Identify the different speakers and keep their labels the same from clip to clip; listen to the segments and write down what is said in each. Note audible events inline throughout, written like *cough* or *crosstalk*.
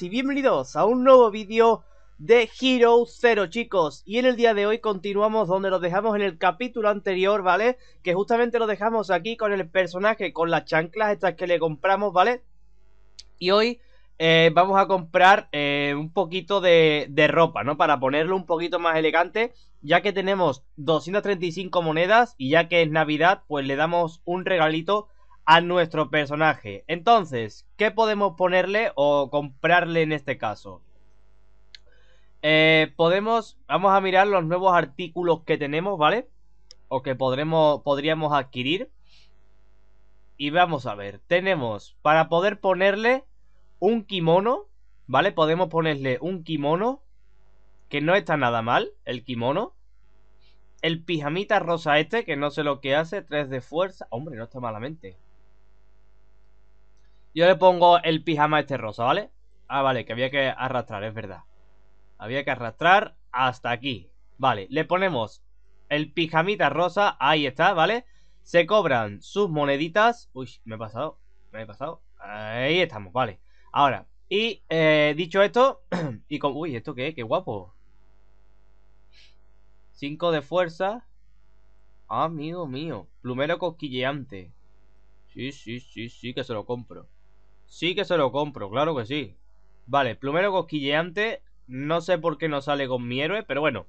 Speaker 1: y bienvenidos a un nuevo vídeo de Hero Zero chicos Y en el día de hoy continuamos donde lo dejamos en el capítulo anterior, ¿vale? Que justamente lo dejamos aquí con el personaje, con las chanclas estas que le compramos, ¿vale? Y hoy eh, vamos a comprar eh, un poquito de, de ropa, ¿no? Para ponerlo un poquito más elegante Ya que tenemos 235 monedas y ya que es Navidad, pues le damos un regalito a nuestro personaje. Entonces, ¿qué podemos ponerle o comprarle en este caso? Eh, podemos, vamos a mirar los nuevos artículos que tenemos, ¿vale? O que podremos, podríamos adquirir. Y vamos a ver, tenemos, para poder ponerle un kimono, ¿vale? Podemos ponerle un kimono, que no está nada mal, el kimono. El pijamita rosa este, que no sé lo que hace, Tres de fuerza. Hombre, no está malamente. Yo le pongo el pijama este rosa, ¿vale? Ah, vale, que había que arrastrar, es verdad. Había que arrastrar hasta aquí. Vale, le ponemos el pijamita rosa. Ahí está, ¿vale? Se cobran sus moneditas. Uy, me he pasado. Me he pasado. Ahí estamos, vale. Ahora, y eh, dicho esto. *clears throat* y con... Uy, ¿esto qué? Qué guapo. Cinco de fuerza. Ah, amigo mío. Plumero cosquilleante. Sí, sí, sí, sí, que se lo compro. Sí que se lo compro, claro que sí. Vale, plumero cosquilleante. No sé por qué no sale con mi héroe, pero bueno.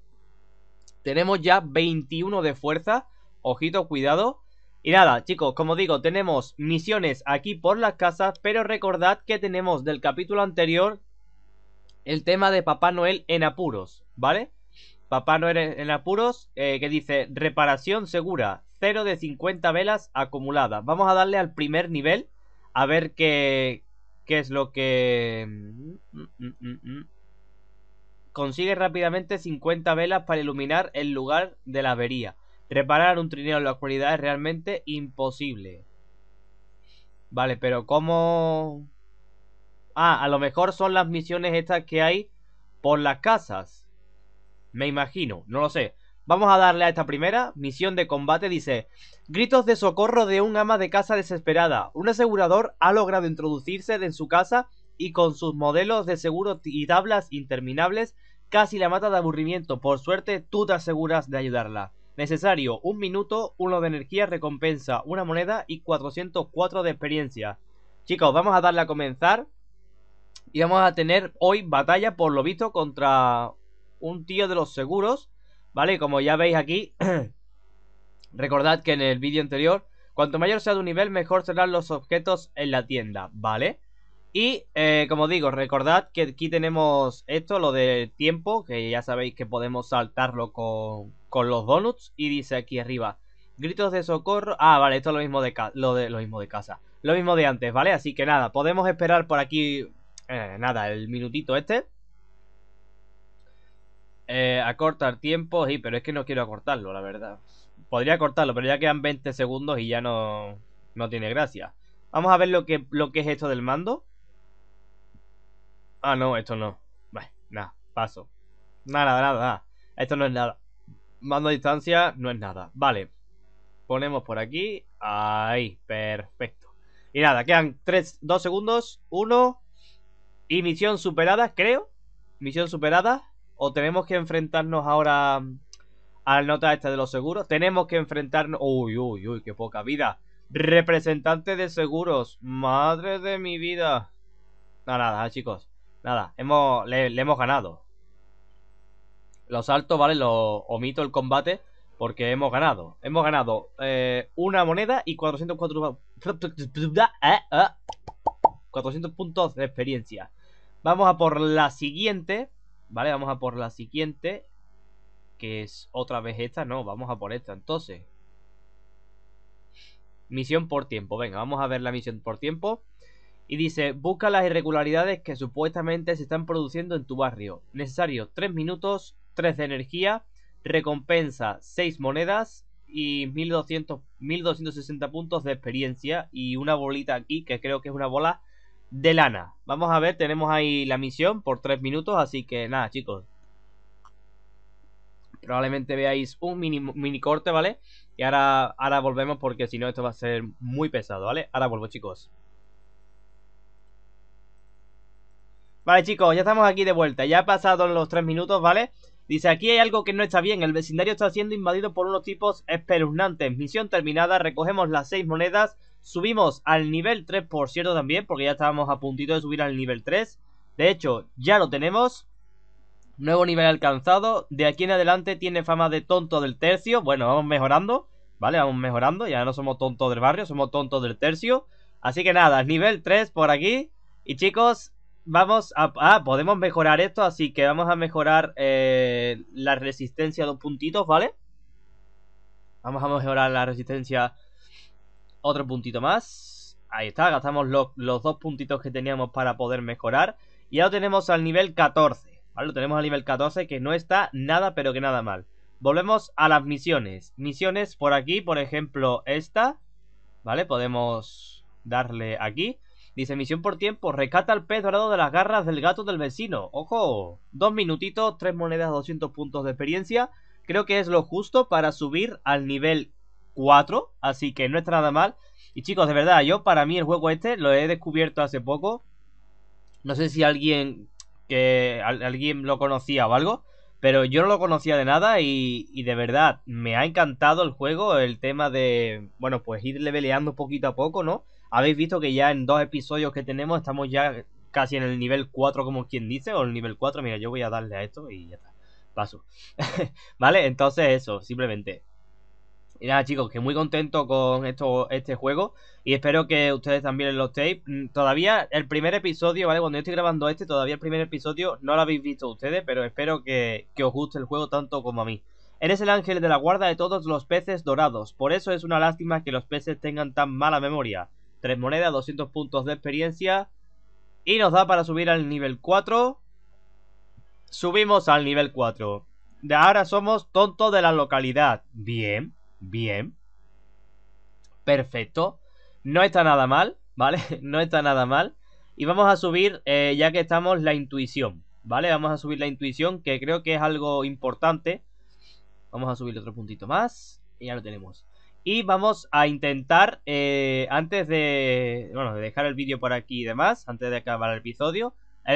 Speaker 1: Tenemos ya 21 de fuerza. Ojito, cuidado. Y nada, chicos, como digo, tenemos misiones aquí por las casas, pero recordad que tenemos del capítulo anterior el tema de Papá Noel en apuros, ¿vale? Papá Noel en apuros, eh, que dice reparación segura, 0 de 50 velas acumuladas. Vamos a darle al primer nivel a ver qué, qué es lo que... Mm, mm, mm, Consigue rápidamente 50 velas para iluminar el lugar de la avería. Reparar un trineo en la oscuridad es realmente imposible. Vale, pero ¿cómo...? Ah, a lo mejor son las misiones estas que hay por las casas. Me imagino, no lo sé. Vamos a darle a esta primera misión de combate, dice Gritos de socorro de un ama de casa desesperada. Un asegurador ha logrado introducirse en su casa y con sus modelos de seguro y tablas interminables casi la mata de aburrimiento. Por suerte, tú te aseguras de ayudarla. Necesario, un minuto, uno de energía, recompensa, una moneda y 404 de experiencia. Chicos, vamos a darle a comenzar. Y vamos a tener hoy batalla, por lo visto, contra un tío de los seguros ¿Vale? Como ya veis aquí, *clears throat* recordad que en el vídeo anterior, cuanto mayor sea tu nivel, mejor serán los objetos en la tienda, ¿vale? Y, eh, como digo, recordad que aquí tenemos esto, lo de tiempo, que ya sabéis que podemos saltarlo con, con los donuts. Y dice aquí arriba, gritos de socorro... Ah, vale, esto es lo mismo de, lo de, lo mismo de casa. Lo mismo de antes, ¿vale? Así que nada, podemos esperar por aquí... Eh, nada, el minutito este. Eh, acortar tiempo, sí, pero es que no quiero acortarlo, la verdad. Podría acortarlo, pero ya quedan 20 segundos y ya no, no tiene gracia. Vamos a ver lo que, lo que es esto del mando. Ah, no, esto no. Bueno, nada, paso. Nada, nada, nada. Esto no es nada. Mando a distancia no es nada. Vale. Ponemos por aquí. Ahí, perfecto. Y nada, quedan 3, 2 segundos. 1. Y misión superada, creo. Misión superada o tenemos que enfrentarnos ahora mm, a la nota esta de los seguros, tenemos que enfrentarnos... Uy, uy, uy, qué poca vida. Representante de seguros, madre de mi vida. Nada, nada, ah, chicos. Nada, hemos, le, hemos ganado. Los saltos, ¿vale? Lo omito el combate porque hemos ganado. Hemos ganado eh, una moneda y 404... 400 eh, eh, puntos de experiencia. Vamos a por la siguiente. Vale, vamos a por la siguiente. Que es otra vez esta. No, vamos a por esta entonces. Misión por tiempo. Venga, vamos a ver la misión por tiempo. Y dice, busca las irregularidades que supuestamente se están produciendo en tu barrio. Necesario 3 minutos, 3 de energía, recompensa 6 monedas y 1260 puntos de experiencia y una bolita aquí que creo que es una bola de lana. Vamos a ver, tenemos ahí la misión por 3 minutos, así que nada, chicos. Probablemente veáis un mini, mini corte, ¿vale? Y ahora, ahora volvemos porque si no esto va a ser muy pesado, ¿vale? Ahora vuelvo, chicos. Vale, chicos, ya estamos aquí de vuelta. Ya ha pasado los 3 minutos, ¿vale? Dice, aquí hay algo que no está bien. El vecindario está siendo invadido por unos tipos espeluznantes. Misión terminada, recogemos las 6 monedas Subimos al nivel 3, por cierto, también, porque ya estábamos a puntito de subir al nivel 3. De hecho, ya lo tenemos. Nuevo nivel alcanzado. De aquí en adelante tiene fama de tonto del tercio. Bueno, vamos mejorando. ¿Vale? Vamos mejorando. Ya no somos tontos del barrio, somos tontos del tercio. Así que nada, nivel 3 por aquí. Y chicos, vamos a... Ah, podemos mejorar esto, así que vamos a mejorar eh, la resistencia dos puntitos, ¿vale? Vamos a mejorar la resistencia otro puntito más. Ahí está, gastamos los, dos puntitos que teníamos para poder mejorar. Y ya tenemos al nivel 14. ¿vale? Lo tenemos al nivel 14 que no está nada pero que nada mal. Volvemos a las misiones. Misiones por aquí, por ejemplo, esta. ¿Vale? Podemos darle aquí. Dice, misión por tiempo, Recata al pez dorado de las garras del gato del vecino. ¡Ojo! Dos minutitos, tres monedas, 200 puntos de experiencia. Creo que es lo justo para subir al nivel 4, así que no está nada mal. Y chicos, de verdad, yo para mí el juego este lo he descubierto hace poco. No sé si alguien que alguien lo conocía o algo, pero yo no lo conocía de nada y, y de verdad me ha encantado el juego, el tema de, bueno, pues ir leveleando poquito a poco, ¿no? Habéis visto que ya en dos episodios que tenemos estamos ya casi en el nivel 4 como quien dice, o el nivel 4, mira, yo voy a darle a esto y ya está, paso. *laughs* ¿Vale? Entonces eso, simplemente y chicos, que muy contento con esto, este juego. Y espero que ustedes también lo estéis. Mm, todavía el primer episodio, ¿vale? Cuando yo estoy grabando este, todavía el primer episodio no lo habéis visto ustedes, pero espero que, que os guste el juego tanto como a mí. Eres el ángel de la guarda de todos los peces dorados. Por eso es una lástima que los peces tengan tan mala memoria. Tres monedas, 200 puntos de experiencia. Y nos da para subir al nivel 4. Subimos al nivel 4. De ahora somos tontos de la localidad. Bien bien. Perfecto. No está nada mal, ¿vale? *laughs* No está nada mal. Y vamos a subir, eh, ya que estamos, la intuición, ¿vale? Vamos a subir la intuición, que creo que es algo importante. Vamos a subir otro puntito más. Y ya lo tenemos. Y vamos a intentar, eh, antes de, bueno, de dejar el vídeo por aquí y demás, antes de acabar el episodio,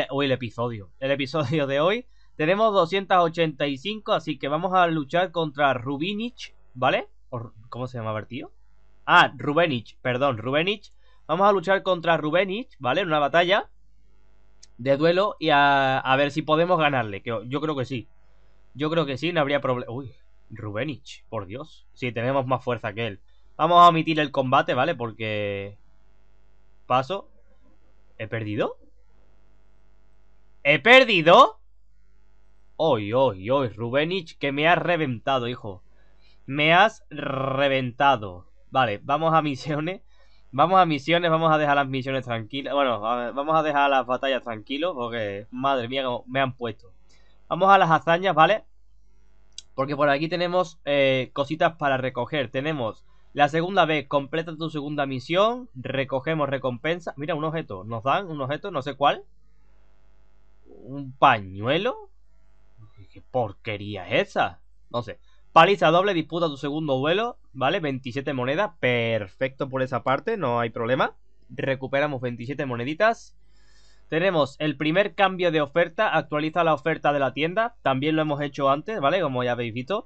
Speaker 1: o eh, el episodio, el episodio de hoy, tenemos 285, así que vamos a luchar contra Rubinich, ¿vale? ¿Cómo se llama, el tío? Ah, Rubenich, perdón, Rubenich. Vamos a luchar contra Rubenich, ¿vale? En una batalla de duelo y a, ver si podemos ganarle. Que yo creo que sí. Yo creo que sí, no habría problema. Uy, Rubenich, por Dios. Sí, tenemos más fuerza que él. Vamos a omitir el combate, ¿vale? Porque... Paso. ¿He perdido? ¿He perdido? Uy, uy, uy, Rubenich, que me ha reventado, hijo. Me has reventado. Vale, vamos a misiones. Vamos a misiones, vamos a dejar las misiones tranquilas. Bueno, vamos a dejar las batallas tranquilos porque, madre mía, me han puesto. Vamos a las hazañas, ¿vale? Porque por aquí tenemos eh, cositas para recoger. Tenemos la segunda vez, completa tu segunda misión. Recogemos recompensa. Mira, un objeto. Nos dan un objeto, no sé cuál. Un pañuelo. ¿Qué porquería es esa? No sé. Paliza doble, disputa tu segundo duelo, ¿vale? 27 monedas, perfecto por esa parte, no hay problema. Recuperamos 27 moneditas. Tenemos el primer cambio de oferta, actualiza la oferta de la tienda, también lo hemos hecho antes, ¿vale? Como ya habéis visto.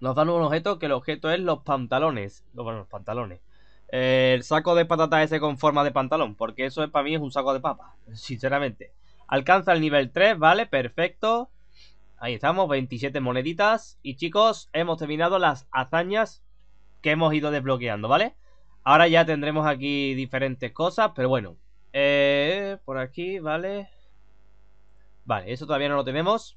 Speaker 1: Nos dan un objeto que el objeto es los pantalones, bueno, los pantalones. El saco de patatas ese con forma de pantalón, porque eso para mí es un saco de papa sinceramente. Alcanza el nivel 3, ¿vale? Perfecto. Ahí estamos, 27 moneditas. Y chicos, hemos terminado las hazañas que hemos ido desbloqueando, ¿vale? Ahora ya tendremos aquí diferentes cosas, pero bueno. Eh, por aquí, ¿vale? Vale, eso todavía no lo tenemos.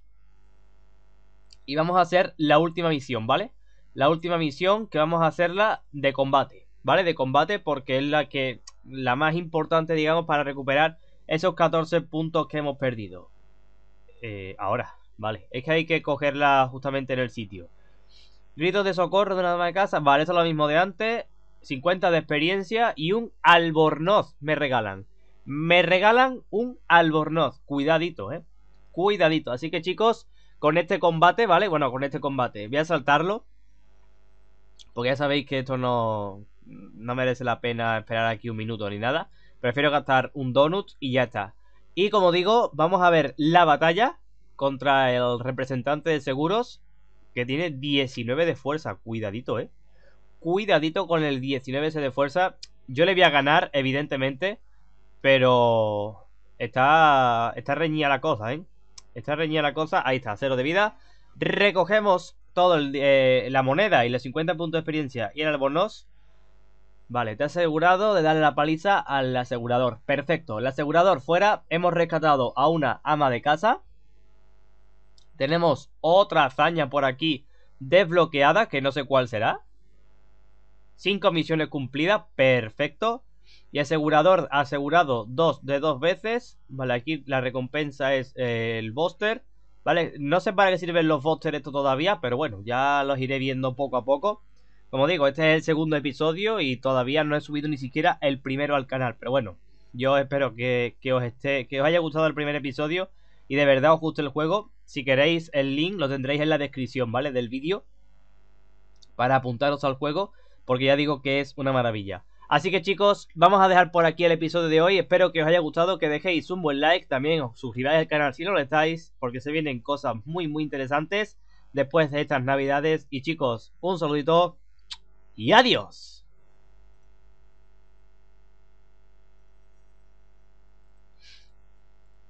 Speaker 1: Y vamos a hacer la última misión, ¿vale? La última misión que vamos a hacerla de combate, ¿vale? De combate porque es la que... La más importante, digamos, para recuperar esos 14 puntos que hemos perdido. Eh, ahora. Vale, es que hay que cogerla justamente en el sitio. Gritos de socorro de una dama de casa. Vale, eso es lo mismo de antes. 50 de experiencia y un albornoz me regalan. Me regalan un albornoz. Cuidadito, eh. Cuidadito. Así que chicos, con este combate, ¿vale? Bueno, con este combate. Voy a saltarlo. Porque ya sabéis que esto no, no merece la pena esperar aquí un minuto ni nada. Prefiero gastar un donut y ya está. Y como digo, vamos a ver la batalla contra el representante de seguros que tiene 19 de fuerza. Cuidadito, ¿eh? Cuidadito con el 19 de fuerza. Yo le voy a ganar, evidentemente, pero está, está reñida la cosa, ¿eh? Está reñida la cosa. Ahí está, cero de vida. Recogemos todo eh, la moneda y los 50 puntos de experiencia y el albornoz. Vale, te has asegurado de darle la paliza al asegurador. Perfecto, el asegurador fuera. Hemos rescatado a una ama de casa. Tenemos otra hazaña por aquí desbloqueada, que no sé cuál será. Cinco misiones cumplidas, perfecto. Y asegurador asegurado dos de dos veces. Vale, aquí la recompensa es eh, el booster. Vale, no sé para qué sirven los boosters esto todavía, pero bueno, ya los iré viendo poco a poco. Como digo, este es el segundo episodio y todavía no he subido ni siquiera el primero al canal. Pero bueno, yo espero que os, esté, que os haya gustado el primer episodio y de verdad os gusta el juego, si queréis el link lo tendréis en la descripción, ¿vale? Del vídeo para apuntaros al juego, porque ya digo que es una maravilla. Así que chicos, vamos a dejar por aquí el episodio de hoy, espero que os haya gustado, que dejéis un buen like, también os suscribáis al canal si no lo estáis, porque se vienen cosas muy muy interesantes después de estas navidades, y chicos, un saludito y adiós.